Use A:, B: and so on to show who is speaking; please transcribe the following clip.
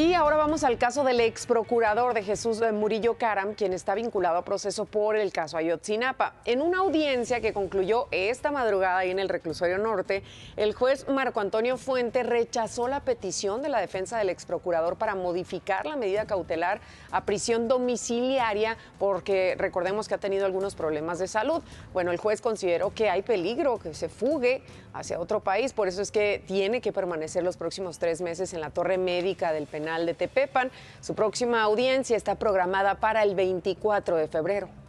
A: Y ahora vamos al caso del ex procurador de Jesús eh, Murillo Caram, quien está vinculado a proceso por el caso Ayotzinapa. En una audiencia que concluyó esta madrugada ahí en el reclusorio norte, el juez Marco Antonio Fuente rechazó la petición de la defensa del ex procurador para modificar la medida cautelar a prisión domiciliaria, porque recordemos que ha tenido algunos problemas de salud. Bueno, el juez consideró que hay peligro que se fugue hacia otro país, por eso es que tiene que permanecer los próximos tres meses en la torre médica del penal de Tepepan. Su próxima audiencia está programada para el 24 de febrero.